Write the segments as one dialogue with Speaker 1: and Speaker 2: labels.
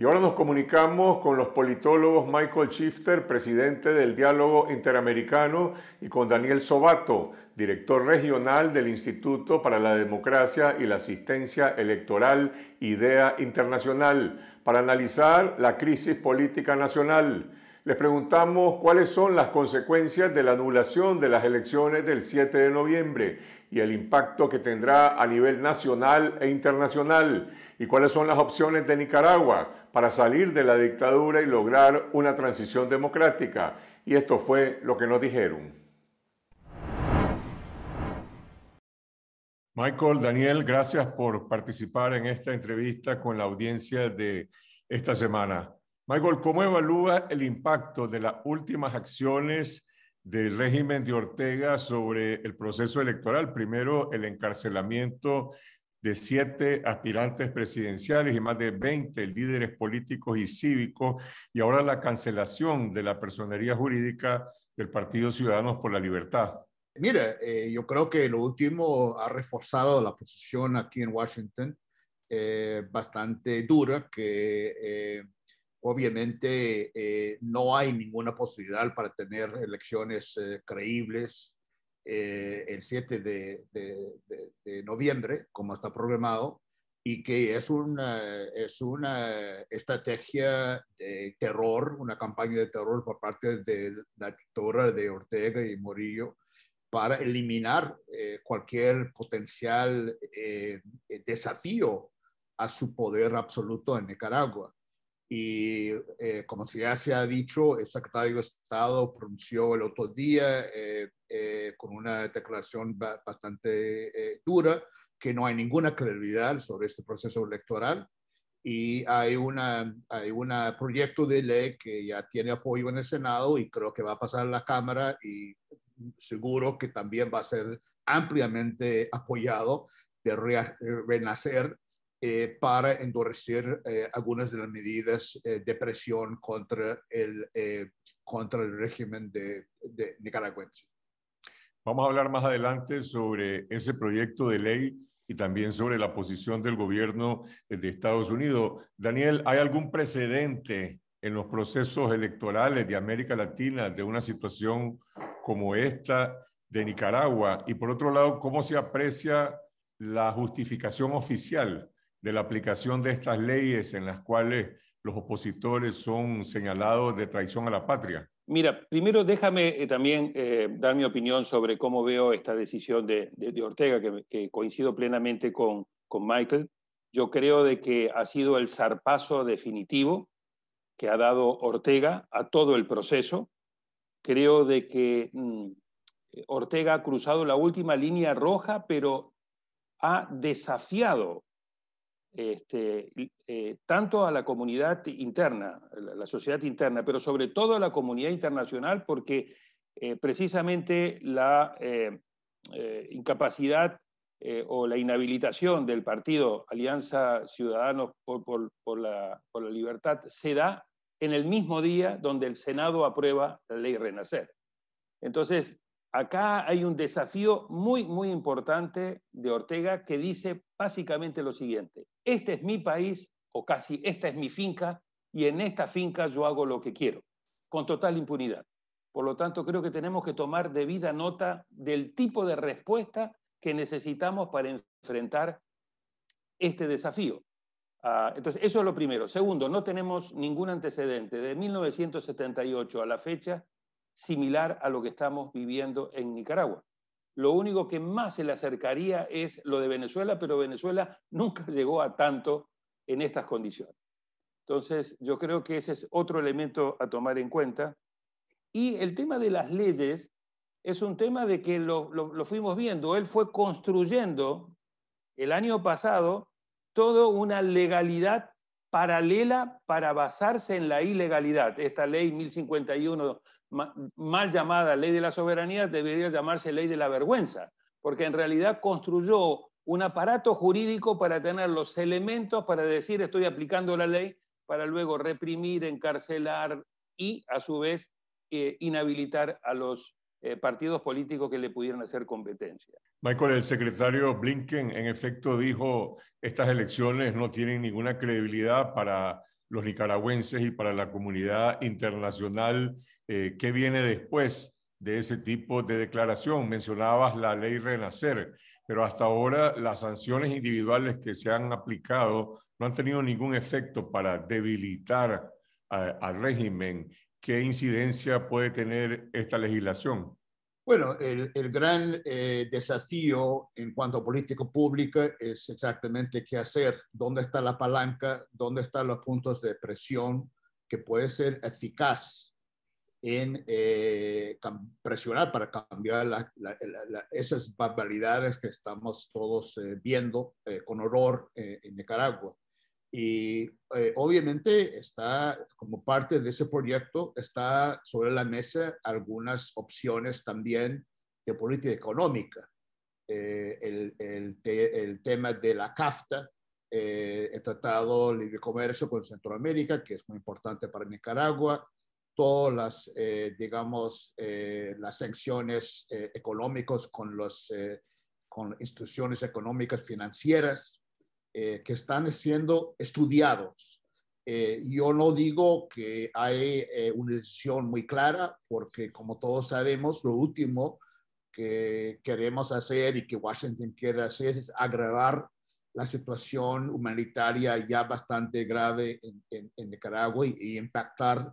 Speaker 1: Y ahora nos comunicamos con los politólogos Michael Schifter, presidente del Diálogo Interamericano, y con Daniel Sobato, director regional del Instituto para la Democracia y la Asistencia Electoral IDEA Internacional, para analizar la crisis política nacional. Les preguntamos cuáles son las consecuencias de la anulación de las elecciones del 7 de noviembre y el impacto que tendrá a nivel nacional e internacional y cuáles son las opciones de Nicaragua para salir de la dictadura y lograr una transición democrática. Y esto fue lo que nos dijeron. Michael, Daniel, gracias por participar en esta entrevista con la audiencia de esta semana. Michael, ¿cómo evalúa el impacto de las últimas acciones del régimen de Ortega sobre el proceso electoral. Primero, el encarcelamiento de siete aspirantes presidenciales y más de 20 líderes políticos y cívicos, y ahora la cancelación de la personería jurídica del Partido Ciudadanos por la Libertad.
Speaker 2: Mira, eh, yo creo que lo último ha reforzado la posición aquí en Washington eh, bastante dura que eh, Obviamente eh, no hay ninguna posibilidad para tener elecciones eh, creíbles eh, el 7 de, noviembre, como está programado, y que es una, es una estrategia de terror, una campaña de terror por parte de la dictadura de Ortega y Morillo, para eliminar cualquier potencial desafío a su poder absoluto en Nicaragua. Y eh, como ya se ha dicho, el secretario de Estado pronunció el otro día eh, eh, con una declaración bastante dura que no hay ninguna claridad sobre este proceso electoral y hay un hay proyecto de ley que ya tiene apoyo en el Senado y creo que va a pasar a la Cámara y seguro que también va a ser ampliamente apoyado de renacer eh, para endurecer eh, algunas de las medidas eh, de presión contra el, contra el régimen de, de, nicaragüense.
Speaker 1: Vamos a hablar más adelante sobre ese proyecto de ley y también sobre la posición del gobierno de Estados Unidos. Daniel, ¿hay algún precedente en los procesos electorales de América Latina de una situación como esta de Nicaragua? Y por otro lado, ¿cómo se aprecia la justificación oficial de la aplicación de estas leyes en las cuales los opositores son señalados de traición a la patria?
Speaker 3: Mira, primero déjame eh, también eh, dar mi opinión sobre cómo veo esta decisión de, de, Ortega, que, coincido plenamente con, Michael. Yo creo de que ha sido el zarpazo definitivo que ha dado Ortega a todo el proceso. Creo de que mm, Ortega ha cruzado la última línea roja, pero ha desafiado este, eh, tanto a la comunidad interna, la, sociedad interna, pero sobre todo a la comunidad internacional, porque eh, precisamente la eh, incapacidad o la inhabilitación del partido Alianza Ciudadanos por, por, la, por, la, Libertad se da en el mismo día donde el Senado aprueba la ley Renacer. Entonces, acá hay un desafío muy, muy importante de Ortega que dice básicamente lo siguiente, este es mi país o casi esta es mi finca y en esta finca yo hago lo que quiero, con total impunidad. Por lo tanto, creo que tenemos que tomar debida nota del tipo de respuesta que necesitamos para enfrentar este desafío. Ah, entonces, eso es lo primero. Segundo, no tenemos ningún antecedente. De 1978 a la fecha, similar a lo que estamos viviendo en Nicaragua. Lo único que más se le acercaría es lo de Venezuela, pero Venezuela nunca llegó a tanto en estas condiciones. Entonces, yo creo que ese es otro elemento a tomar en cuenta. Y el tema de las leyes es un tema de que lo, lo, fuimos viendo. Él fue construyendo el año pasado toda una legalidad paralela para basarse en la ilegalidad. Esta ley 1051 mal llamada ley de la soberanía debería llamarse ley de la vergüenza, porque en realidad construyó un aparato jurídico para tener los elementos para decir estoy aplicando la ley, para luego reprimir, encarcelar y a su vez eh, inhabilitar a los eh, partidos políticos que le pudieran hacer competencia.
Speaker 1: Michael, el secretario Blinken en efecto dijo, estas elecciones no tienen ninguna credibilidad para los nicaragüenses y para la comunidad internacional eh, qué viene después de ese tipo de declaración. Mencionabas la ley Renacer, pero hasta ahora las sanciones individuales que se han aplicado no han tenido ningún efecto para debilitar al régimen. ¿Qué incidencia puede tener esta legislación?
Speaker 2: Bueno, el, gran eh, desafío en cuanto a política pública es exactamente qué hacer, dónde está la palanca, dónde están los puntos de presión que puede ser eficaz en eh, presionar para cambiar esas barbaridades que estamos todos eh, viendo con horror en Nicaragua. Y eh, obviamente está, como parte de ese proyecto, está sobre la mesa algunas opciones también de política económica. Eh, el, tema de la CAFTA, eh, el Tratado de Libre Comercio con Centroamérica, que es muy importante para Nicaragua, todas las, digamos, las sanciones económicas con, los, con instituciones económicas financieras, eh, que están siendo estudiados. Eh, yo no digo que hay eh, una decisión muy clara, porque como todos sabemos, lo último que queremos hacer y que Washington quiere hacer es agravar la situación humanitaria ya bastante grave en, Nicaragua y, impactar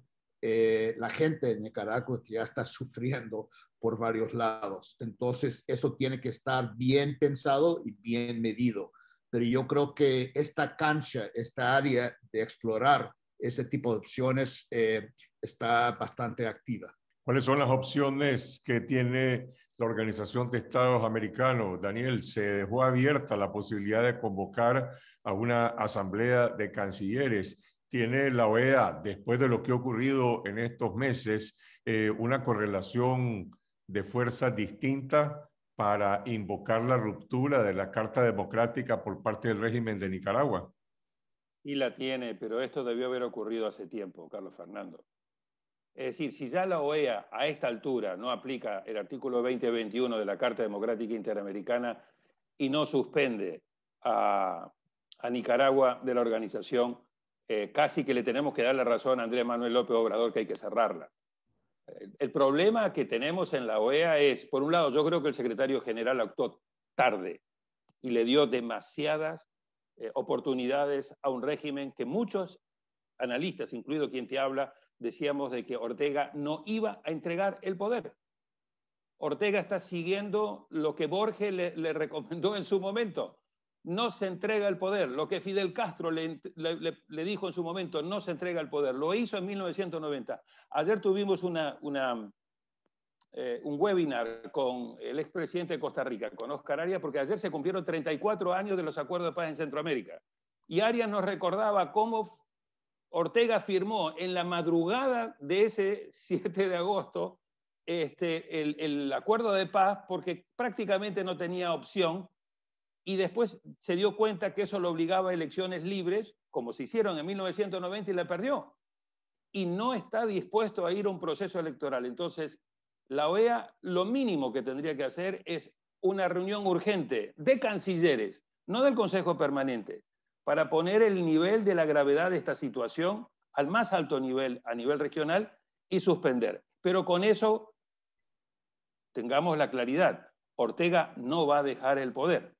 Speaker 2: la gente de Nicaragua que ya está sufriendo por varios lados. Entonces, eso tiene que estar bien pensado y bien medido pero yo creo que esta cancha, esta área de explorar ese tipo de opciones eh, está bastante activa.
Speaker 1: ¿Cuáles son las opciones que tiene la Organización de Estados Americanos? Daniel, se dejó abierta la posibilidad de convocar a una asamblea de cancilleres. Tiene la OEA, después de lo que ha ocurrido en estos meses, eh, una correlación de fuerzas distinta para invocar la ruptura de la Carta Democrática por parte del régimen de Nicaragua.
Speaker 3: Y la tiene, pero esto debió haber ocurrido hace tiempo, Carlos Fernando. Es decir, si ya la OEA a esta altura no aplica el artículo 2021 de la Carta Democrática Interamericana y no suspende a, Nicaragua de la organización, eh, casi que le tenemos que dar la razón a Andrés Manuel López Obrador que hay que cerrarla. El problema que tenemos en la OEA es, por un lado, yo creo que el secretario general actuó tarde y le dio demasiadas eh, oportunidades a un régimen que muchos analistas, incluido quien te habla, decíamos de que Ortega no iba a entregar el poder. Ortega está siguiendo lo que Borges le recomendó en su momento no se entrega el poder. Lo que Fidel Castro le, dijo en su momento, no se entrega el poder. Lo hizo en 1990. Ayer tuvimos eh, un webinar con el expresidente de Costa Rica, con Oscar Arias, porque ayer se cumplieron 34 años de los acuerdos de paz en Centroamérica. Y Arias nos recordaba cómo Ortega firmó en la madrugada de ese 7 de agosto este, el acuerdo de paz porque prácticamente no tenía opción y después se dio cuenta que eso lo obligaba a elecciones libres, como se hicieron en 1990 y la perdió. Y no está dispuesto a ir a un proceso electoral. Entonces, la OEA lo mínimo que tendría que hacer es una reunión urgente de cancilleres, no del Consejo Permanente, para poner el nivel de la gravedad de esta situación al más alto nivel, a nivel regional, y suspender. Pero con eso, tengamos la claridad, Ortega no va a dejar el poder.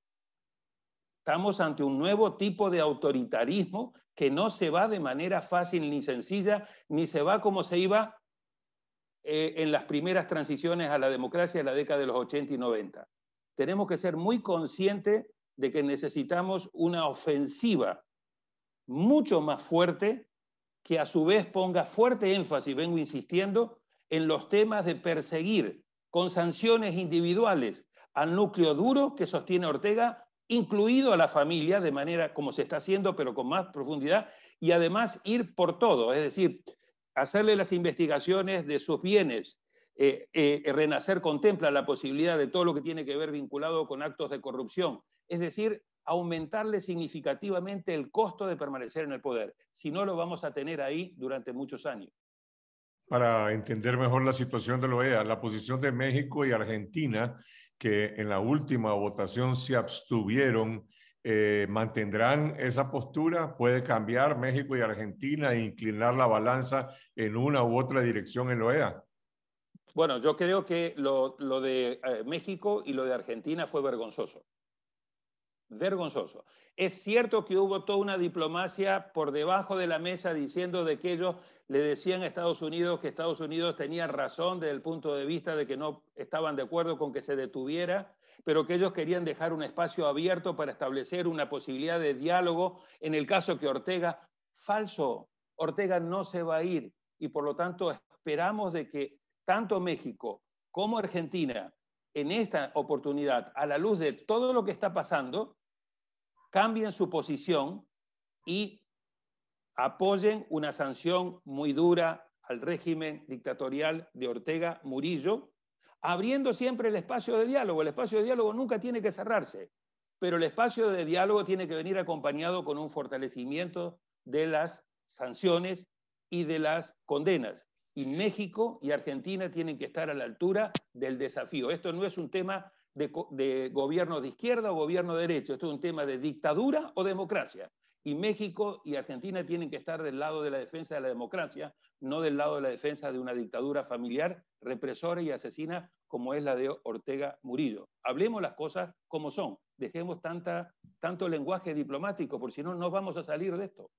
Speaker 3: Estamos ante un nuevo tipo de autoritarismo que no se va de manera fácil ni sencilla, ni se va como se iba eh, en las primeras transiciones a la democracia de la década de los 80 y 90. Tenemos que ser muy conscientes de que necesitamos una ofensiva mucho más fuerte que a su vez ponga fuerte énfasis, vengo insistiendo, en los temas de perseguir con sanciones individuales al núcleo duro que sostiene Ortega incluido a la familia de manera como se está haciendo, pero con más profundidad, y además ir por todo, es decir, hacerle las investigaciones de sus bienes. Eh, eh, renacer contempla la posibilidad de todo lo que tiene que ver vinculado con actos de corrupción, es decir, aumentarle significativamente el costo de permanecer en el poder, si no lo vamos a tener ahí durante muchos años.
Speaker 1: Para entender mejor la situación de la OEA, la posición de México y Argentina que en la última votación se abstuvieron, eh, mantendrán esa postura? ¿Puede cambiar México y Argentina e inclinar la balanza en una u otra dirección en la OEA?
Speaker 3: Bueno, yo creo que lo, de eh, México y lo de Argentina fue vergonzoso. Vergonzoso. Es cierto que hubo toda una diplomacia por debajo de la mesa diciendo de que ellos le decían a Estados Unidos que Estados Unidos tenía razón desde el punto de vista de que no estaban de acuerdo con que se detuviera, pero que ellos querían dejar un espacio abierto para establecer una posibilidad de diálogo en el caso que Ortega, falso, Ortega no se va a ir y por lo tanto esperamos de que tanto México como Argentina en esta oportunidad, a la luz de todo lo que está pasando, cambien su posición y apoyen una sanción muy dura al régimen dictatorial de Ortega Murillo, abriendo siempre el espacio de diálogo. El espacio de diálogo nunca tiene que cerrarse, pero el espacio de diálogo tiene que venir acompañado con un fortalecimiento de las sanciones y de las condenas. Y México y Argentina tienen que estar a la altura del desafío. Esto no es un tema de, gobierno de izquierda o gobierno de derecha, esto es un tema de dictadura o democracia y México y Argentina tienen que estar del lado de la defensa de la democracia, no del lado de la defensa de una dictadura familiar represora y asesina como es la de Ortega Murillo. Hablemos las cosas como son, dejemos tanto lenguaje diplomático, porque si no, no vamos a salir de esto.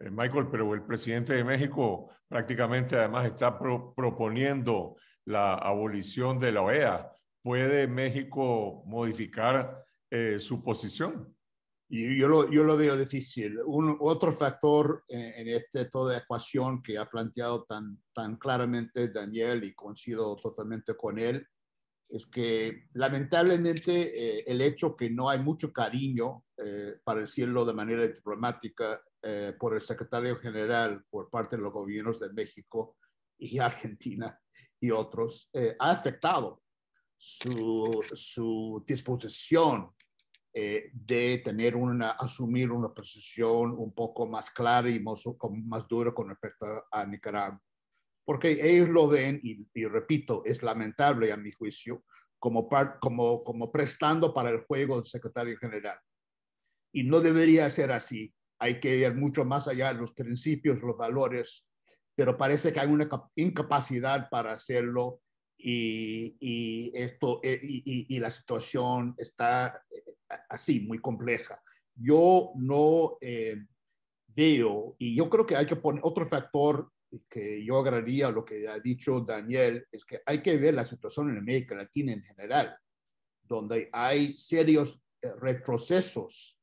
Speaker 1: Eh, Michael, pero el presidente de México prácticamente además está proponiendo la abolición de la OEA. ¿Puede
Speaker 2: México modificar eh, su posición? Y yo lo, yo lo veo difícil. Un, otro factor en, este todo de ecuación que ha planteado tan, tan claramente Daniel y coincido totalmente con él, es que lamentablemente eh, el hecho que no hay mucho cariño, eh, para decirlo de manera diplomática, eh, por el secretario general por parte de los gobiernos de México y Argentina y otros, ha afectado su, su disposición eh, de tener una, asumir una posición un poco más clara y más, más dura con respecto a Nicaragua. Porque ellos lo ven, y, repito, es lamentable a mi juicio, como, como, como prestando para el juego del secretario general. Y no debería ser así. Hay que ir mucho más allá de los principios, los valores, pero parece que hay una incapacidad para hacerlo y, esto, eh, y, y, la situación está eh, así, muy compleja. Yo no eh, veo, y yo creo que hay que poner otro factor que yo agregaría lo que ha dicho Daniel, es que hay que ver la situación en América Latina en general, donde hay serios eh, retrocesos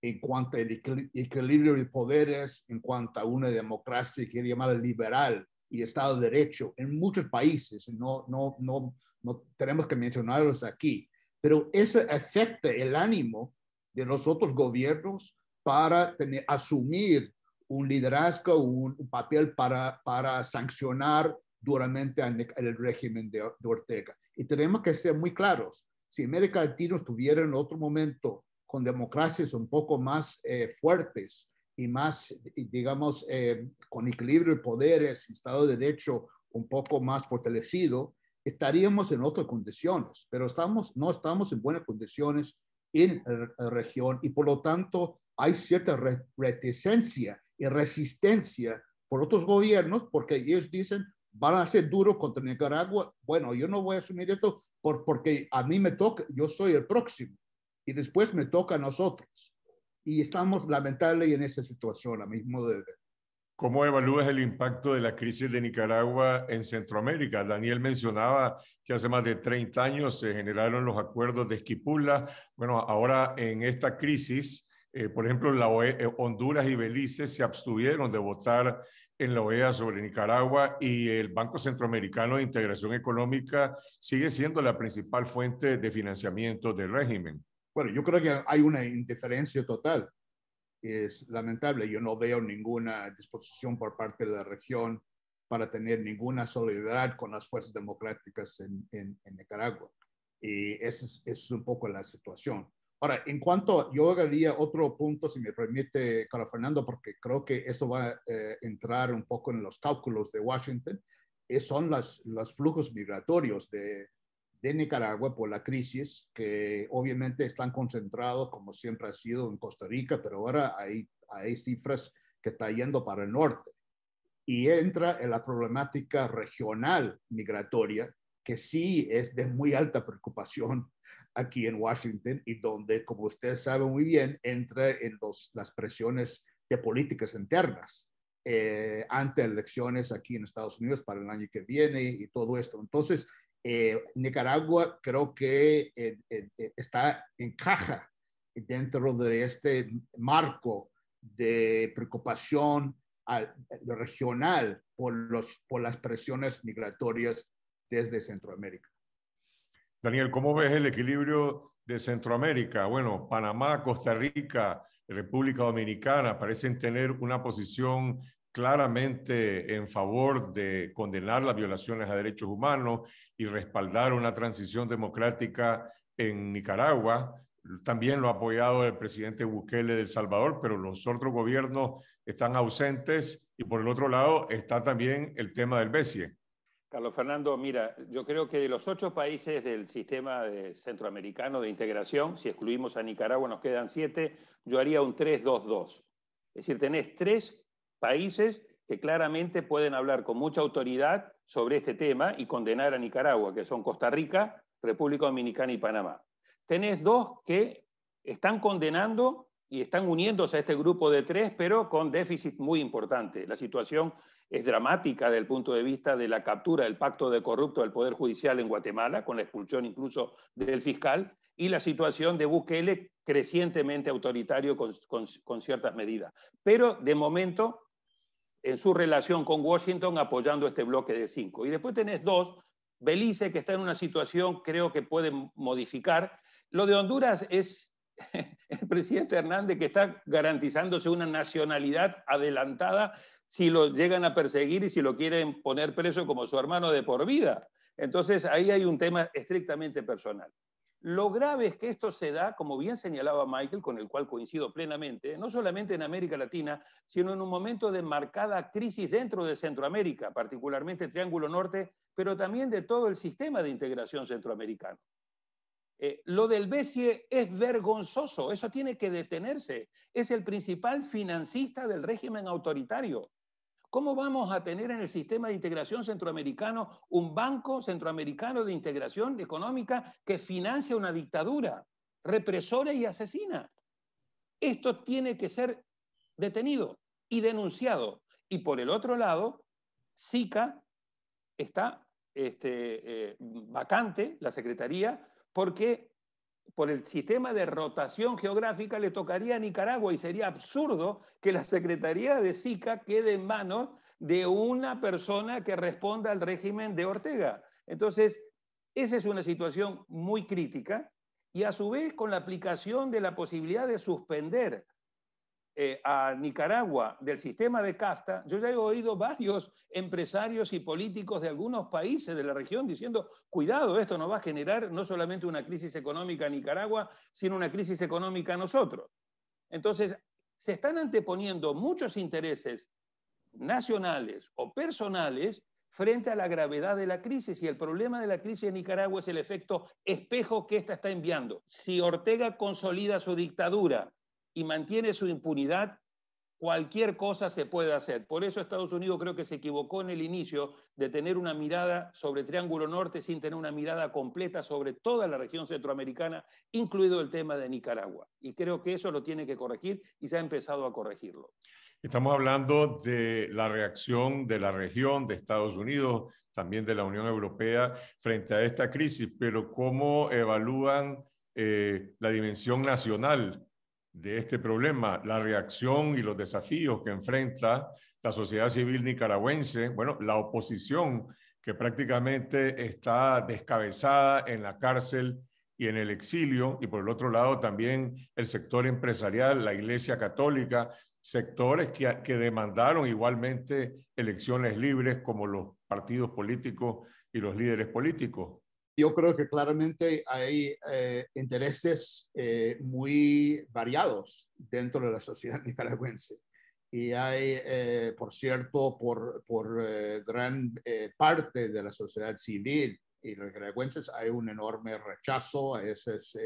Speaker 2: en cuanto al equilibrio de poderes, en cuanto a una democracia que llamar liberal y Estado de Derecho en muchos países. No, no, no, no tenemos que mencionarlos aquí, pero eso afecta el ánimo de los otros gobiernos para tener, asumir un liderazgo, un, papel para, para sancionar duramente el régimen de, Ortega. Y tenemos que ser muy claros. Si América Latina estuviera en otro momento con democracias un poco más eh, fuertes y más, digamos, eh, con equilibrio de poderes, Estado de Derecho un poco más fortalecido, estaríamos en otras condiciones, pero estamos, no estamos en buenas condiciones en la región y por lo tanto hay cierta reticencia y resistencia por otros gobiernos porque ellos dicen van a ser duros contra Nicaragua. Bueno, yo no voy a asumir esto por, porque a mí me toca, yo soy el próximo y después me toca a nosotros. Y estamos lamentablemente en esa situación, a mismo de,
Speaker 1: ¿Cómo evalúas el impacto de la crisis de Nicaragua en Centroamérica? Daniel mencionaba que hace más de 30 años se generaron los acuerdos de Esquipula. Bueno, ahora en esta crisis, eh, por ejemplo, la e, eh, Honduras y Belice se abstuvieron de votar en la OEA sobre Nicaragua y el Banco Centroamericano de Integración Económica sigue siendo la principal fuente de financiamiento del régimen.
Speaker 2: Bueno, yo creo que hay una indiferencia total es lamentable. Yo no veo ninguna disposición por parte de la región para tener ninguna solidaridad con las fuerzas democráticas en, en, Nicaragua. Y esa es, un poco la situación. Ahora, en cuanto, yo haría otro punto, si me permite, Carlos Fernando, porque creo que esto va a eh, entrar un poco en los cálculos de Washington, son los flujos migratorios de, de Nicaragua por la crisis, que obviamente están concentrados, como siempre ha sido, en Costa Rica, pero ahora hay, hay cifras que están yendo para el norte. Y entra en la problemática regional migratoria, que sí es de muy alta preocupación aquí en Washington y donde, como ustedes saben muy bien, entra en las presiones de políticas internas eh, ante elecciones aquí en Estados Unidos para el año que viene y todo esto. Entonces, eh, Nicaragua creo que eh, eh, está en caja encaja dentro de este marco de preocupación regional por, los, por las presiones migratorias desde Centroamérica.
Speaker 1: Daniel, ¿cómo ves el equilibrio de Centroamérica? Bueno, Panamá, Costa Rica, República Dominicana parecen tener una posición claramente en favor de condenar las violaciones a derechos humanos y respaldar una transición democrática en Nicaragua. También lo ha apoyado el presidente Bukele del El Salvador, pero los otros gobiernos están ausentes. Y por el otro lado está también el tema del BESIE.
Speaker 3: Carlos Fernando, mira, yo creo que de los ocho países del sistema centroamericano de integración, si excluimos a Nicaragua, nos quedan siete, yo haría un 3-2-2. Es decir, tenés tres países que claramente pueden hablar con mucha autoridad sobre este tema y condenar a Nicaragua, que son Costa Rica, República Dominicana y Panamá. Tenés dos que están condenando y están uniéndose a este grupo de tres, pero con déficit muy importante. La situación es dramática desde el punto de vista de la captura del pacto de corrupto del Poder Judicial en Guatemala, con la expulsión incluso del fiscal, y la situación de Bukele crecientemente autoritario con, con, con ciertas medidas. Pero de momento en su relación con Washington apoyando este bloque de cinco. Y después tenés dos, Belice, que está en una situación, creo que puede modificar. Lo de Honduras es el presidente Hernández que está garantizándose una nacionalidad adelantada si lo llegan a perseguir y si lo quieren poner preso como su hermano de por vida. Entonces ahí hay un tema estrictamente personal. Lo grave es que esto se da, como bien señalaba Michael, con el cual coincido plenamente, no solamente en América Latina, sino en un momento de marcada crisis dentro de Centroamérica, particularmente Triángulo Norte, pero también de todo el sistema de integración centroamericano. Eh, lo del BCE es vergonzoso, eso tiene que detenerse. Es el principal financista del régimen autoritario. ¿Cómo vamos a tener en el sistema de integración centroamericano un banco centroamericano de integración económica que financia una dictadura represora y asesina? Esto tiene que ser detenido y denunciado. Y por el otro lado, SICA está este, eh, vacante, la Secretaría, porque por el sistema de rotación geográfica le tocaría a Nicaragua y sería absurdo que la Secretaría de SICA quede en manos de una persona que responda al régimen de Ortega. Entonces, esa es una situación muy crítica y a su vez con la aplicación de la posibilidad de suspender eh, a Nicaragua del sistema de casta, yo ya he oído varios empresarios y políticos de algunos países de la región diciendo, cuidado, esto nos va a generar no solamente una crisis económica a Nicaragua, sino una crisis económica a nosotros. Entonces, se están anteponiendo muchos intereses nacionales o personales frente a la gravedad de la crisis. Y el problema de la crisis en Nicaragua es el efecto espejo que esta está enviando. Si Ortega consolida su dictadura y mantiene su impunidad, cualquier cosa se puede hacer. Por eso Estados Unidos creo que se equivocó en el inicio de tener una mirada sobre Triángulo Norte sin tener una mirada completa sobre toda la región centroamericana, incluido el tema de Nicaragua. Y creo que eso lo tiene que corregir y se ha empezado a corregirlo.
Speaker 1: Estamos hablando de la reacción de la región, de Estados Unidos, también de la Unión Europea frente a esta crisis, pero ¿cómo evalúan eh, la dimensión nacional de este problema, la reacción y los desafíos que enfrenta la sociedad civil nicaragüense, bueno, la oposición que prácticamente está descabezada en la cárcel y en el exilio, y por el otro lado también el sector empresarial, la Iglesia Católica, sectores que, que demandaron igualmente elecciones libres como los partidos políticos y los líderes políticos
Speaker 2: yo creo que claramente hay eh, intereses eh, muy variados dentro de la sociedad nicaragüense. Y hay, eh, por cierto, por, por gran parte de la sociedad civil y los nicaragüenses hay un enorme rechazo a esas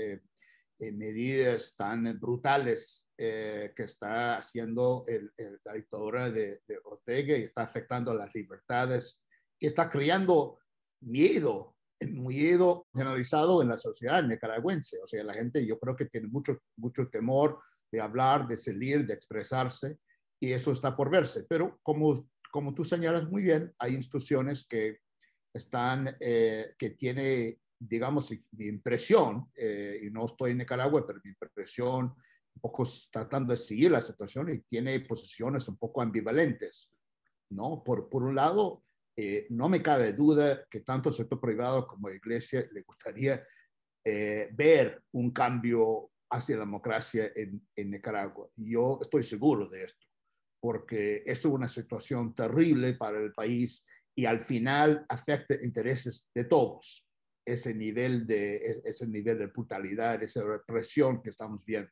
Speaker 2: medidas tan brutales que está haciendo el, la dictadura de, de Ortega y está afectando las libertades y está creando miedo miedo generalizado en la sociedad nicaragüense. O sea, la gente yo creo que tiene mucho, mucho temor de hablar, de salir, de expresarse, y eso está por verse. Pero como, como tú señalas muy bien, hay instituciones que están, eh, que tiene, digamos, mi impresión, eh, y no estoy en Nicaragua, pero mi impresión, un poco tratando de seguir la situación y tiene posiciones un poco ambivalentes, ¿no? Por, por un lado, eh, no me cabe duda que tanto el sector privado como la iglesia le gustaría eh, ver un cambio hacia la democracia en, en, Nicaragua. Yo estoy seguro de esto, porque esto es una situación terrible para el país y al final afecta intereses de todos. Ese nivel de, e, ese nivel de brutalidad, esa represión que estamos viendo.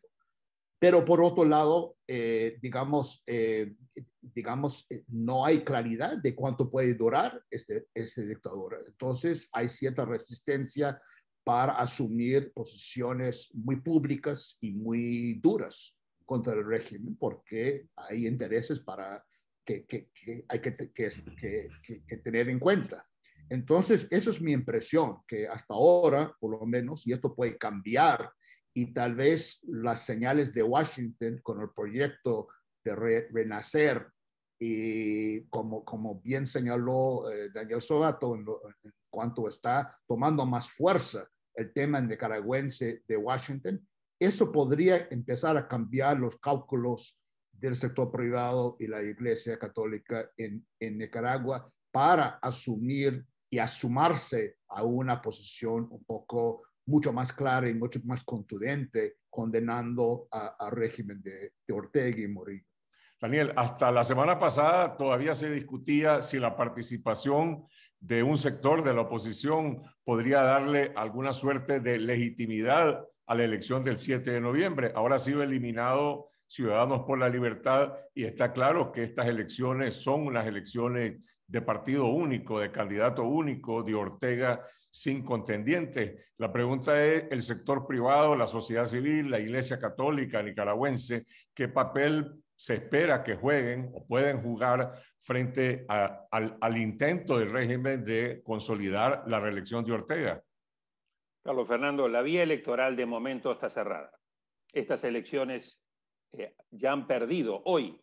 Speaker 2: Pero por otro lado, eh, digamos, eh, digamos, eh, no hay claridad de cuánto puede durar este, este dictador. Entonces hay cierta resistencia para asumir posiciones muy públicas y muy duras contra el régimen, porque hay intereses para que, hay que, que, tener en cuenta. Entonces, esa es mi impresión, que hasta ahora, por lo menos, y esto puede cambiar y tal vez las señales de Washington con el proyecto de renacer y como, como bien señaló eh, Daniel Sobato en, cuanto está tomando más fuerza el tema nicaragüense de Washington, eso podría empezar a cambiar los cálculos del sector privado y la Iglesia Católica en, en Nicaragua para asumir y asumarse a una posición un poco mucho más clara y mucho más contundente condenando al régimen de, Ortega y Morillo.
Speaker 1: Daniel, hasta la semana pasada todavía se discutía si la participación de un sector de la oposición podría darle alguna suerte de legitimidad a la elección del 7 de noviembre. Ahora ha sido eliminado Ciudadanos por la Libertad y está claro que estas elecciones son las elecciones de partido único, de candidato único, de Ortega sin contendientes. La pregunta es, ¿el sector privado, la sociedad civil, la Iglesia Católica nicaragüense, qué papel se espera que jueguen o pueden jugar frente al, intento del régimen de consolidar la reelección de Ortega?
Speaker 3: Carlos Fernando, la vía electoral de momento está cerrada. Estas elecciones eh, ya han perdido hoy,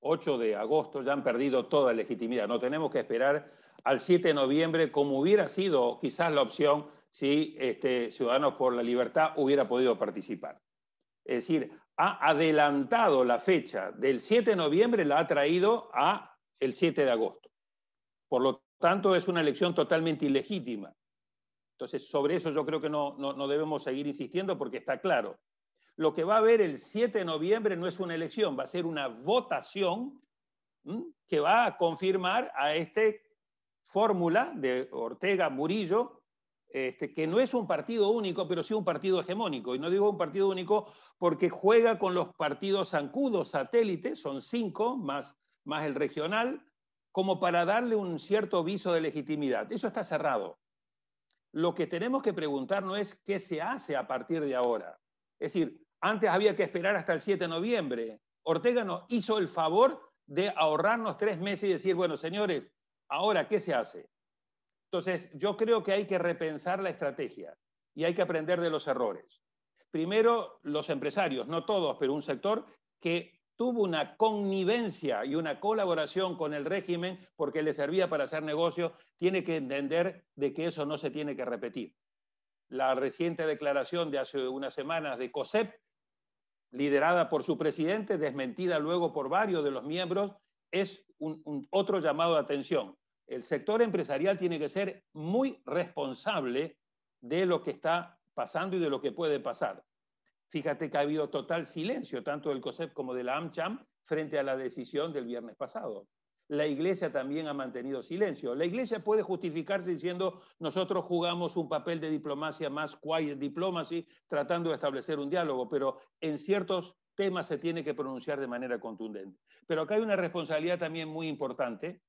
Speaker 3: 8 de agosto, ya han perdido toda legitimidad. No tenemos que esperar al 7 de noviembre, como hubiera sido quizás la opción si este, Ciudadanos por la Libertad hubiera podido participar. Es decir, ha adelantado la fecha del 7 de noviembre, la ha traído a el 7 de agosto. Por lo tanto, es una elección totalmente ilegítima. Entonces, sobre eso yo creo que no, no debemos seguir insistiendo porque está claro. Lo que va a haber el 7 de noviembre no es una elección, va a ser una votación que va a confirmar a este fórmula de Ortega Murillo, este, que no es un partido único, pero sí un partido hegemónico. Y no digo un partido único porque juega con los partidos zancudos, satélites, son cinco, más, más el regional, como para darle un cierto viso de legitimidad. Eso está cerrado. Lo que tenemos que preguntarnos es qué se hace a partir de ahora. Es decir, antes había que esperar hasta el 7 de noviembre. Ortega nos hizo el favor de ahorrarnos tres meses y decir, bueno, señores, Ahora, ¿qué se hace? Entonces, yo creo que hay que repensar la estrategia y hay que aprender de los errores. Primero, los empresarios, no todos, pero un sector que tuvo una connivencia y una colaboración con el régimen porque le servía para hacer negocio, tiene que entender de que eso no se tiene que repetir. La reciente declaración de hace unas semanas de COSEP, liderada por su presidente, desmentida luego por varios de los miembros, es otro llamado de atención el sector empresarial tiene que ser muy responsable de lo que está pasando y de lo que puede pasar. Fíjate que ha habido total silencio, tanto del COSEP como de la AmCham, frente a la decisión del viernes pasado. La iglesia también ha mantenido silencio. La iglesia puede justificarse diciendo, nosotros jugamos un papel de diplomacia más quiet diplomacy, tratando de establecer un diálogo, pero en ciertos temas se tiene que pronunciar de manera contundente. Pero acá hay una responsabilidad también muy importante,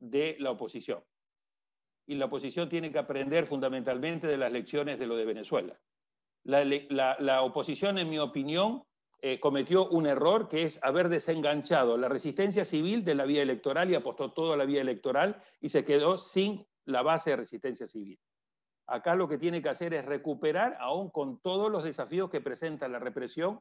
Speaker 3: de la oposición. Y la oposición tiene que aprender fundamentalmente de las lecciones de lo de Venezuela. La, oposición, en mi opinión, eh, cometió un error que es haber desenganchado la resistencia civil de la vía electoral y apostó toda la vía electoral y se quedó sin la base de resistencia civil. Acá lo que tiene que hacer es recuperar, aún con todos los desafíos que presenta la represión,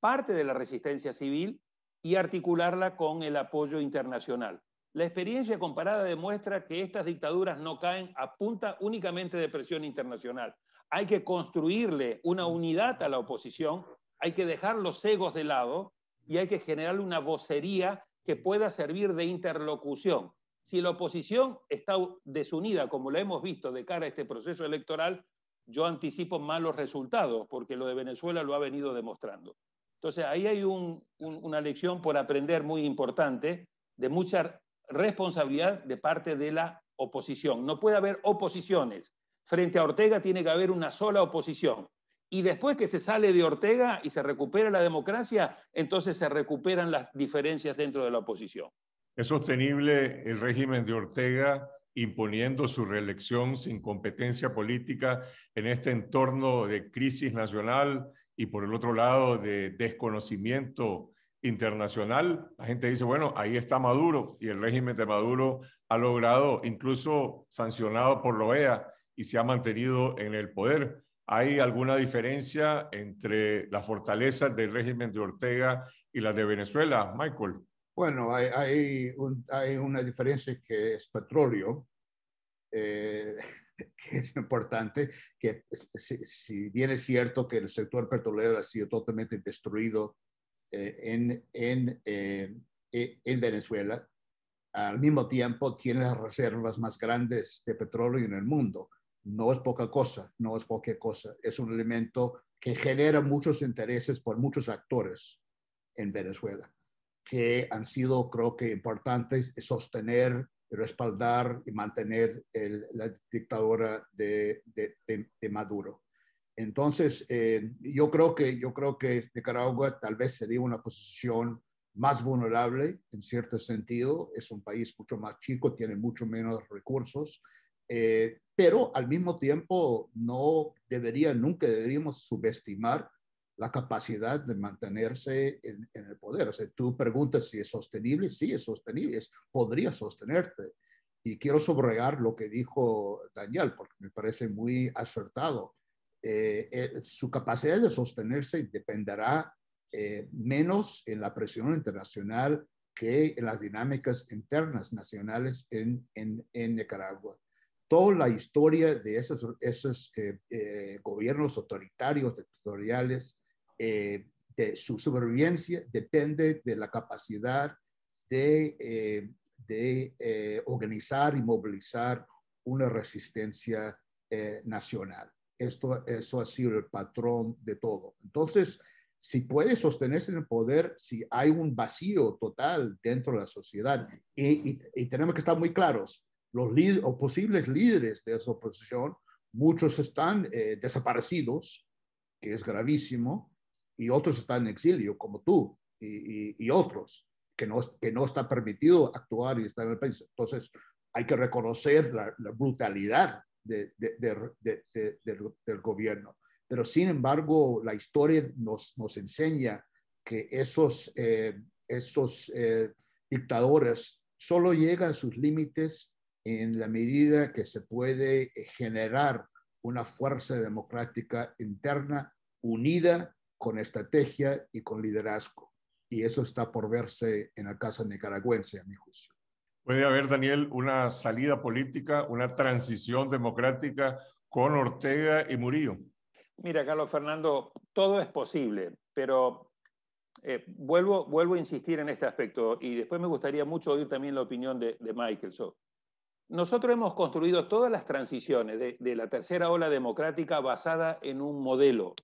Speaker 3: parte de la resistencia civil y articularla con el apoyo internacional. La experiencia comparada demuestra que estas dictaduras no caen a punta únicamente de presión internacional. Hay que construirle una unidad a la oposición, hay que dejar los egos de lado y hay que generar una vocería que pueda servir de interlocución. Si la oposición está desunida, como lo hemos visto de cara a este proceso electoral, yo anticipo malos resultados, porque lo de Venezuela lo ha venido demostrando. Entonces, ahí hay una lección por aprender muy importante de muchas responsabilidad de parte de la oposición. No puede haber oposiciones. Frente a Ortega tiene que haber una sola oposición. Y después que se sale de Ortega y se recupera la democracia, entonces se recuperan las diferencias dentro de la oposición.
Speaker 1: ¿Es sostenible el régimen de Ortega imponiendo su reelección sin competencia política en este entorno de crisis nacional y por el otro lado de desconocimiento internacional, la gente dice, bueno, ahí está Maduro y el régimen de Maduro ha logrado, incluso sancionado por la OEA y se ha mantenido en el poder. ¿Hay alguna diferencia entre las fortalezas del régimen de Ortega y las de Venezuela, Michael?
Speaker 2: Bueno, hay, una diferencia que es petróleo, eh, que es importante, que si bien es cierto que el sector petrolero ha sido totalmente destruido eh, en, eh, e, en, Venezuela, al mismo tiempo tiene las reservas más grandes de petróleo en el mundo. No es poca cosa, no es cualquier cosa. Es un elemento que genera muchos intereses por muchos actores en Venezuela, que han sido, creo que, importantes sostener, respaldar y mantener la dictadura de Maduro. Entonces, eh, yo, creo que, yo creo que Nicaragua tal vez sería una posición más vulnerable en cierto sentido. Es un país mucho más chico, tiene mucho menos recursos, eh, pero al mismo tiempo no debería, nunca deberíamos subestimar la capacidad de mantenerse en, el poder. O sea, tú preguntas si es sostenible, sí es sostenible, podría sostenerte. Y quiero subrayar lo que dijo Daniel, porque me parece muy acertado. Eh, eh, su capacidad de sostenerse dependerá eh, menos en la presión internacional que en las dinámicas internas nacionales en, Nicaragua. Toda la historia de esos, gobiernos autoritarios, territoriales, de su supervivencia depende de la capacidad de organizar y movilizar una resistencia nacional. Esto, eso ha sido el patrón de todo. Entonces, si puede sostenerse en el poder, si hay un vacío total dentro de la sociedad, y, tenemos que estar muy claros, los o posibles líderes de esa oposición, muchos están eh, desaparecidos, que es gravísimo, y otros están en exilio, como tú y, otros, que no, que no está permitido actuar y estar en el país. Entonces, hay que reconocer la brutalidad de, del, gobierno. Pero sin embargo, la historia nos, nos enseña que esos, eh, esos eh, dictadores solo llegan a sus límites en la medida que se puede generar una fuerza democrática interna unida con estrategia y con liderazgo. Y eso está por verse en el caso nicaragüense, a mi juicio.
Speaker 1: Puede haber, Daniel, una salida política, una transición democrática con Ortega y
Speaker 3: Murillo. Mira, Carlos Fernando, todo es posible, pero eh, vuelvo, vuelvo a insistir en este aspecto y después me gustaría mucho oír también la opinión de, Michael. nosotros hemos construido todas las transiciones de, de la tercera ola democrática basada en un modelo,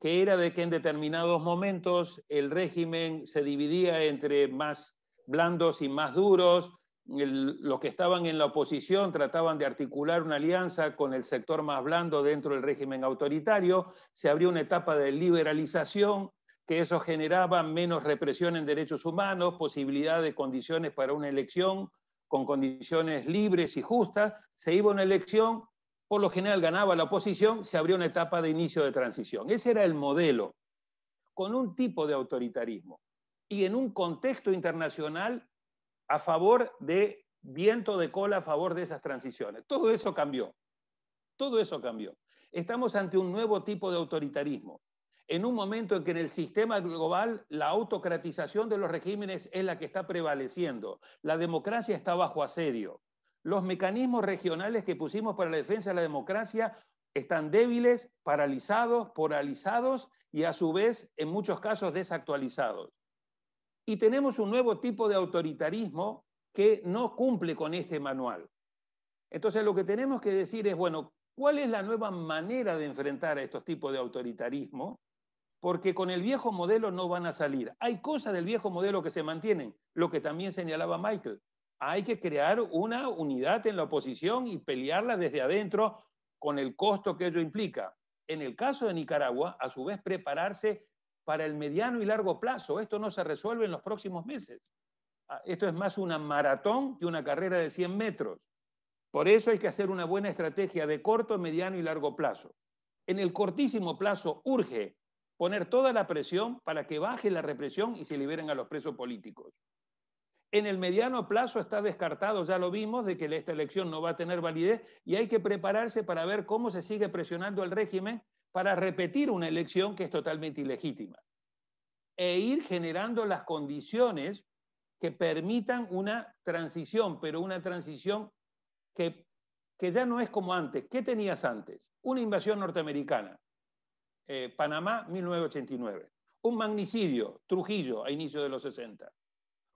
Speaker 3: que era de que en determinados momentos el régimen se dividía entre más blandos y más duros, los que estaban en la oposición trataban de articular una alianza con el sector más blando dentro del régimen autoritario, se abrió una etapa de liberalización, que eso generaba menos represión en derechos humanos, posibilidad de condiciones para una elección con condiciones libres y justas, se iba una elección, por lo general ganaba la oposición, se abrió una etapa de inicio de transición. Ese era el modelo, con un tipo de autoritarismo y en un contexto internacional a favor de viento de cola, a favor de esas transiciones. Todo eso cambió. Todo eso cambió. Estamos ante un nuevo tipo de autoritarismo. En un momento en que en el sistema global la autocratización de los regímenes es la que está prevaleciendo, la democracia está bajo asedio, los mecanismos regionales que pusimos para la defensa de la democracia están débiles, paralizados, poralizados y a su vez en muchos casos desactualizados. Y tenemos un nuevo tipo de autoritarismo que no cumple con este manual. Entonces lo que tenemos que decir es, bueno, ¿cuál es la nueva manera de enfrentar a estos tipos de autoritarismo? Porque con el viejo modelo no van a salir. Hay cosas del viejo modelo que se mantienen, lo que también señalaba Michael. Hay que crear una unidad en la oposición y pelearla desde adentro con el costo que ello implica. En el caso de Nicaragua, a su vez, prepararse para el mediano y largo plazo. Esto no se resuelve en los próximos meses. Ah, esto es más una maratón que una carrera de 100 metros. Por eso hay que hacer una buena estrategia de corto, mediano y largo plazo. En el cortísimo plazo urge poner toda la presión para que baje la represión y se liberen a los presos políticos. En el mediano plazo está descartado, ya lo vimos, de que esta elección no va a tener validez y hay que prepararse para ver cómo se sigue presionando al régimen para repetir una elección que es totalmente ilegítima e ir generando las condiciones que permitan una transición, pero una transición que, ya no es como antes. ¿Qué tenías antes? Una invasión norteamericana, eh, Panamá 1989, un magnicidio, Trujillo a inicio de los 60,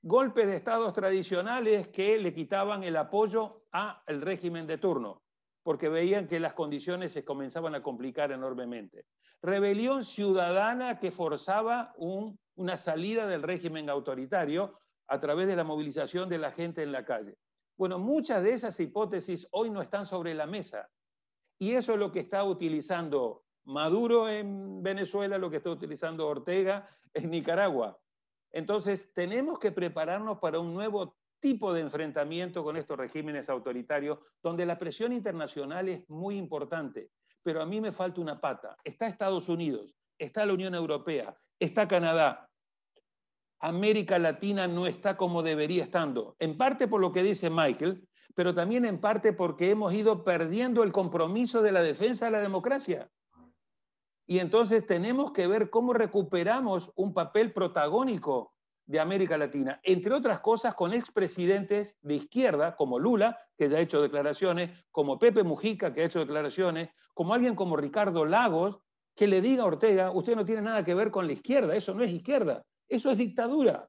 Speaker 3: golpes de estados tradicionales que le quitaban el apoyo al régimen de turno, porque veían que las condiciones se comenzaban a complicar enormemente. Rebelión ciudadana que forzaba una salida del régimen autoritario a través de la movilización de la gente en la calle. Bueno, muchas de esas hipótesis hoy no están sobre la mesa. Y eso es lo que está utilizando Maduro en Venezuela, lo que está utilizando Ortega en Nicaragua. Entonces, tenemos que prepararnos para un nuevo tipo de enfrentamiento con estos regímenes autoritarios, donde la presión internacional es muy importante. Pero a mí me falta una pata. Está Estados Unidos, está la Unión Europea, está Canadá. América Latina no está como debería estando, en parte por lo que dice Michael, pero también en parte porque hemos ido perdiendo el compromiso de la defensa de la democracia. Y entonces tenemos que ver cómo recuperamos un papel protagónico de América Latina, entre otras cosas con expresidentes de izquierda como Lula, que ya ha hecho declaraciones, como Pepe Mujica, que ha hecho declaraciones, como alguien como Ricardo Lagos, que le diga a Ortega, usted no tiene nada que ver con la izquierda, eso no es izquierda, eso es dictadura.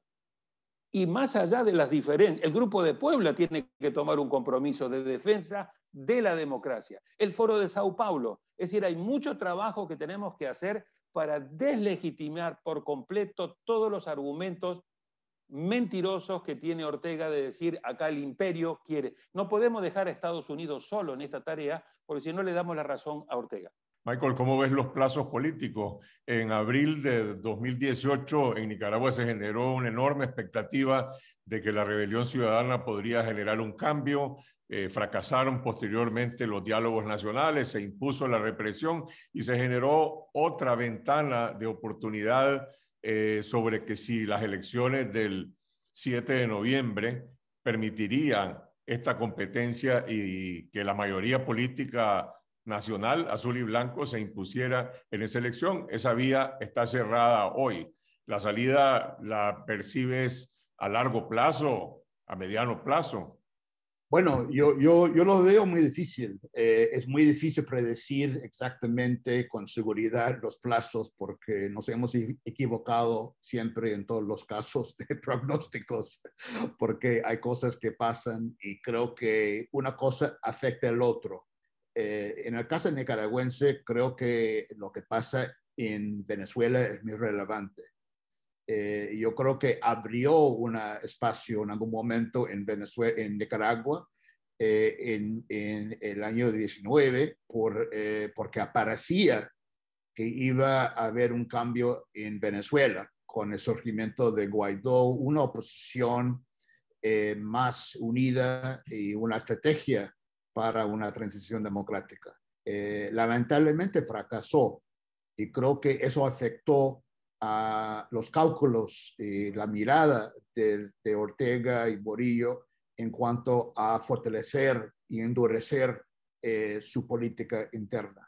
Speaker 3: Y más allá de las diferencias, el Grupo de Puebla tiene que tomar un compromiso de defensa de la democracia. El Foro de Sao Paulo, es decir, hay mucho trabajo que tenemos que hacer para deslegitimar por completo todos los argumentos mentirosos que tiene Ortega de decir acá el imperio quiere. No podemos dejar a Estados Unidos solo en esta tarea porque si no le damos la razón a Ortega.
Speaker 1: Michael, ¿cómo ves los plazos políticos? En abril de 2018 en Nicaragua se generó una enorme expectativa de que la rebelión ciudadana podría generar un cambio. Eh, fracasaron posteriormente los diálogos nacionales, se impuso la represión y se generó otra ventana de oportunidad eh, sobre que si las elecciones del 7 de noviembre permitirían esta competencia y que la mayoría política nacional, azul y blanco, se impusiera en esa elección. Esa vía está cerrada hoy. La salida la percibes a largo plazo, a mediano plazo.
Speaker 2: Bueno, yo, yo, lo veo muy difícil. Eh, es muy difícil predecir exactamente con seguridad los plazos porque nos hemos equivocado siempre en todos los casos de pronósticos, porque hay cosas que pasan y creo que una cosa afecta al otro. Eh, en el caso nicaragüense, creo que lo que pasa en Venezuela es muy relevante eh, yo creo que abrió un espacio en algún momento en Venezuela, en Nicaragua, eh, en, el año 19, por, eh, porque aparecía que iba a haber un cambio en Venezuela con el surgimiento de Guaidó, una oposición más unida y una estrategia para una transición democrática. lamentablemente fracasó y creo que eso afectó a los cálculos y la mirada de, Ortega y Borillo en cuanto a fortalecer y endurecer eh, su política interna.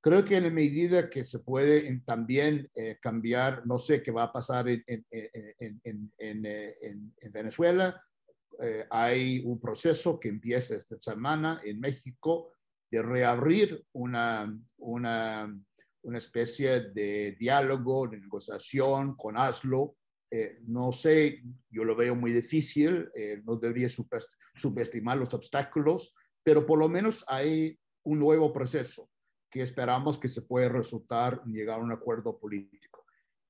Speaker 2: Creo que en la medida que se puede también eh, cambiar, no sé qué va a pasar en, eh, Venezuela, hay un proceso que empieza esta semana en México de reabrir una, una una especie de diálogo, de negociación con Aslo. Eh, no sé, yo lo veo muy difícil, eh, no debería subestimar los obstáculos, pero por lo menos hay un nuevo proceso que esperamos que se pueda resultar en llegar a un acuerdo político.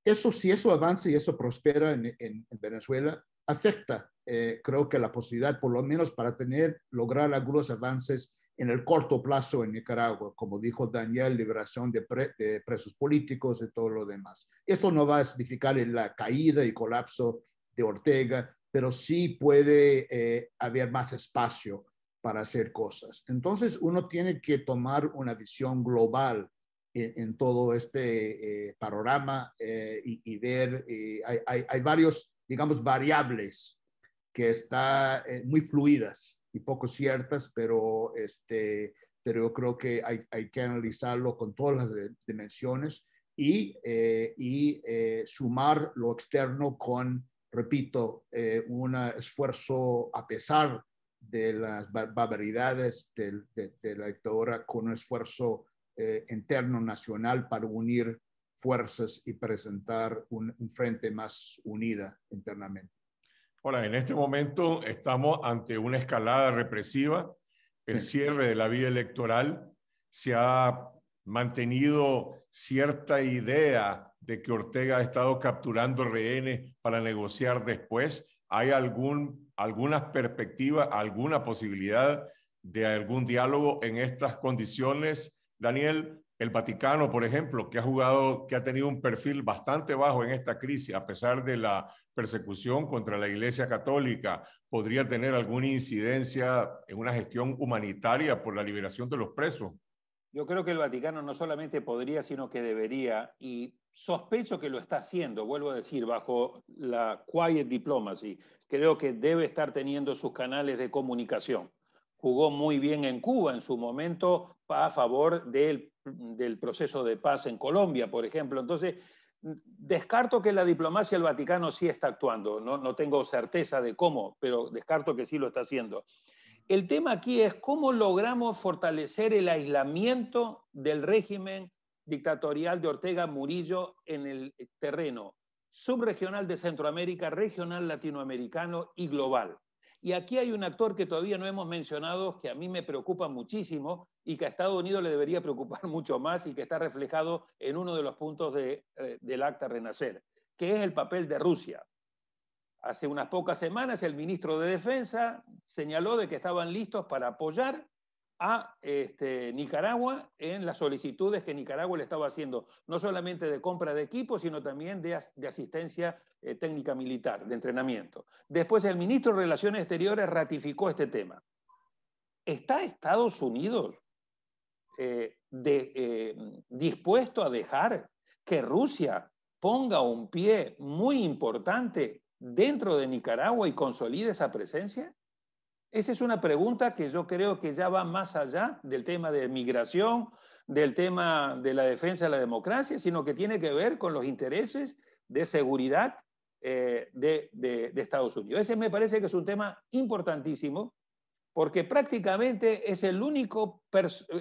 Speaker 2: Eso, si eso avanza y eso prospera en, Venezuela, afecta, eh, creo que la posibilidad, por lo menos para tener, lograr algunos avances en el corto plazo en Nicaragua, como dijo Daniel, liberación de, presos políticos y todo lo demás. Esto no va a significar la caída y colapso de Ortega, pero sí puede eh, haber más espacio para hacer cosas. Entonces uno tiene que tomar una visión global en, todo este eh, panorama eh, y, ver, hay, hay, varios, digamos, variables que están muy fluidas poco ciertas, pero, este, pero yo creo que hay, que analizarlo con todas las dimensiones y, eh, eh, sumar lo externo con, repito, eh, un esfuerzo a pesar de las barbaridades de, la dictadura, con un esfuerzo interno nacional para unir fuerzas y presentar un, un frente más unida internamente
Speaker 1: en este momento estamos ante una escalada represiva. El cierre de la vía electoral se ha mantenido cierta idea de que Ortega ha estado capturando rehenes para negociar después. ¿Hay algún, algunas perspectivas, alguna posibilidad de algún diálogo en estas condiciones? Daniel, el Vaticano, por ejemplo, que ha jugado, que ha tenido un perfil bastante bajo en esta crisis, a pesar de la persecución contra la Iglesia Católica podría tener alguna incidencia en una gestión humanitaria por la liberación de los presos?
Speaker 3: Yo creo que el Vaticano no solamente podría, sino que debería, y sospecho que lo está haciendo, vuelvo a decir, bajo la quiet diplomacy. Creo que debe estar teniendo sus canales de comunicación. Jugó muy bien en Cuba en su momento a favor del, proceso de paz en Colombia, por ejemplo. Entonces, Descarto que la diplomacia del Vaticano sí está actuando, no, no tengo certeza de cómo, pero descarto que sí lo está haciendo. El tema aquí es cómo logramos fortalecer el aislamiento del régimen dictatorial de Ortega Murillo en el terreno subregional de Centroamérica, regional latinoamericano y global. Y aquí hay un actor que todavía no hemos mencionado, que a mí me preocupa muchísimo y que a Estados Unidos le debería preocupar mucho más y que está reflejado en uno de los puntos eh, del acta Renacer, que es el papel de Rusia. Hace unas pocas semanas el ministro de Defensa señaló de que estaban listos para apoyar a este, Nicaragua en las solicitudes que Nicaragua le estaba haciendo, no solamente de compra de equipos, sino también de, asistencia eh, técnica militar, de entrenamiento. Después el ministro de Relaciones Exteriores ratificó este tema. ¿Está Estados Unidos eh, eh, dispuesto a dejar que Rusia ponga un pie muy importante dentro de Nicaragua y consolide esa presencia? Esa es una pregunta que yo creo que ya va más allá del tema de migración, del tema de la defensa de la democracia, sino que tiene que ver con los intereses de seguridad eh, de, Estados Unidos. Ese me parece que es un tema importantísimo porque prácticamente es el único,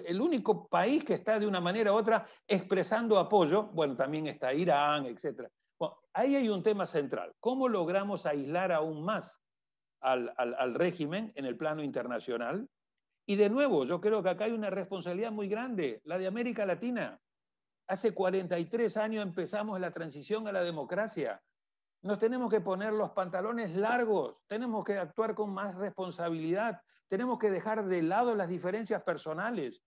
Speaker 3: el único país que está de una manera u otra expresando apoyo. Bueno, también está Irán, etc. ahí hay un tema central. ¿Cómo logramos aislar aún más al, al, régimen en el plano internacional. Y de nuevo, yo creo que acá hay una responsabilidad muy grande, la de América Latina. Hace 43 años empezamos la transición a la democracia. Nos tenemos que poner los pantalones largos, tenemos que actuar con más responsabilidad, tenemos que dejar de lado las diferencias personales.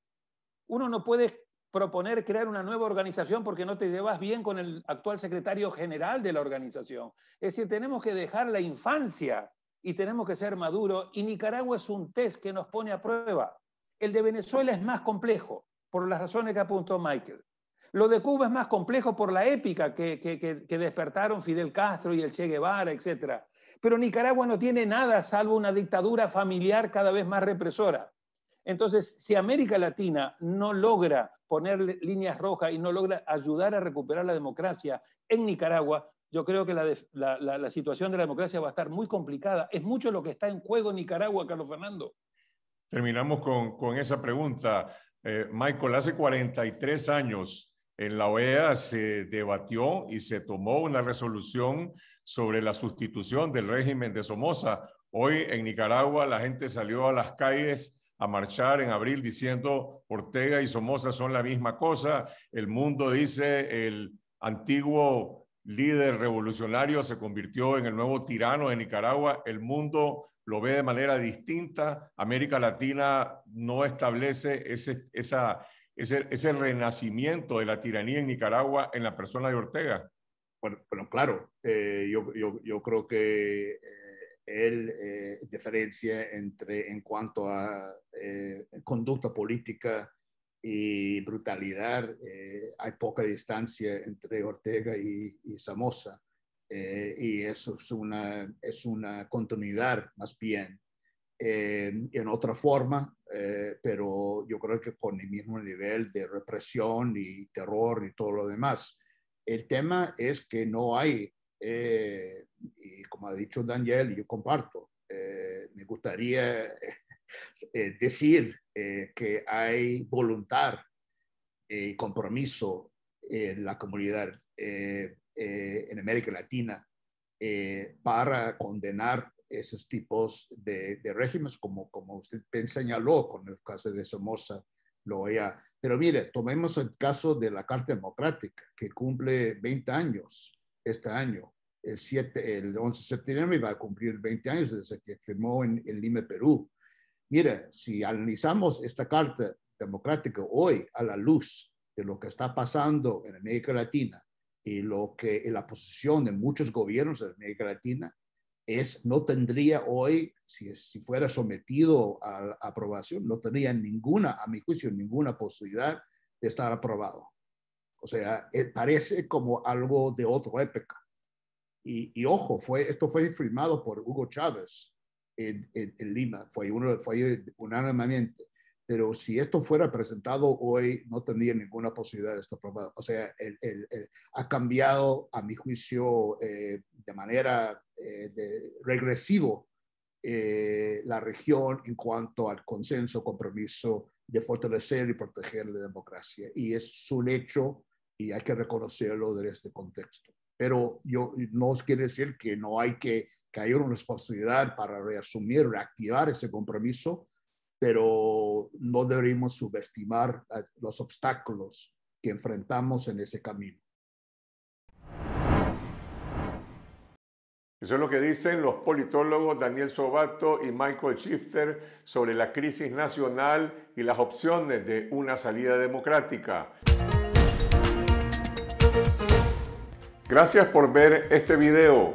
Speaker 3: Uno no puede proponer crear una nueva organización porque no te llevas bien con el actual secretario general de la organización. Es decir, tenemos que dejar la infancia y tenemos que ser maduro Y Nicaragua es un test que nos pone a prueba. El de Venezuela es más complejo, por las razones que apuntó Michael. Lo de Cuba es más complejo por la épica que, despertaron Fidel Castro y el Che Guevara, etc. Pero Nicaragua no tiene nada salvo una dictadura familiar cada vez más represora. Entonces, si América Latina no logra poner líneas rojas y no logra ayudar a recuperar la democracia en Nicaragua, yo creo que la, situación de la democracia va a estar muy complicada. Es mucho lo que está en juego en Nicaragua, Carlos Fernando.
Speaker 1: Terminamos con, esa pregunta. Eh, Michael, hace 43 años en la OEA se debatió y se tomó una resolución sobre la sustitución del régimen de Somoza. Hoy en Nicaragua la gente salió a las calles a marchar en abril diciendo Ortega y Somoza son la misma cosa. El mundo dice el antiguo líder revolucionario, se convirtió en el nuevo tirano de Nicaragua. El mundo lo ve de manera distinta. América Latina no establece ese, ese, renacimiento de la tiranía en Nicaragua en la persona de Ortega. Bueno,
Speaker 2: claro, eh, yo, creo que eh, él eh, diferencia entre en cuanto a conducta política y brutalidad. Eh, hay poca distancia entre Ortega y, y eh, y eso es una, es una continuidad más bien eh, en otra forma, pero yo creo que con el mismo nivel de represión y terror y todo lo demás. El tema es que no hay, y como ha dicho Daniel, y yo comparto, me gustaría eh, decir eh, que hay voluntad eh, y compromiso en la comunidad en América Latina para condenar esos tipos de, regímenes, como, como usted señaló con el caso de Somoza, haya. Pero mire, tomemos el caso de la Carta Democrática, que cumple 20 años este año. El, 7, el 11 de septiembre va a cumplir 20 años desde que firmó en, en Lima, Perú. Mira, si analizamos esta carta democrática hoy a la luz de lo que está pasando en América Latina y lo que la posición de muchos gobiernos de América Latina es no tendría hoy si, si fuera sometido a, a aprobación no tendría ninguna a mi juicio ninguna posibilidad de estar aprobado o sea eh, parece como algo de otra época y, y ojo fue esto fue firmado por Hugo Chávez en, Lima, fue, uno, fue unánimemente. Pero si esto fuera presentado hoy, no tendría ninguna posibilidad de estar aprobado. O sea, ha cambiado, a mi juicio, eh, de manera eh, regresivo eh, la región en cuanto al consenso, compromiso de fortalecer y proteger la democracia. Y es un hecho y hay que reconocerlo desde este contexto. Pero yo no quiere decir que no hay que hay una responsabilidad para reasumir, reactivar ese compromiso, pero no deberíamos subestimar eh, los obstáculos que enfrentamos en ese camino.
Speaker 1: Eso es lo que dicen los politólogos Daniel Sobato y Michael Shifter sobre la crisis nacional y las opciones de una salida democrática. Gracias por ver este video.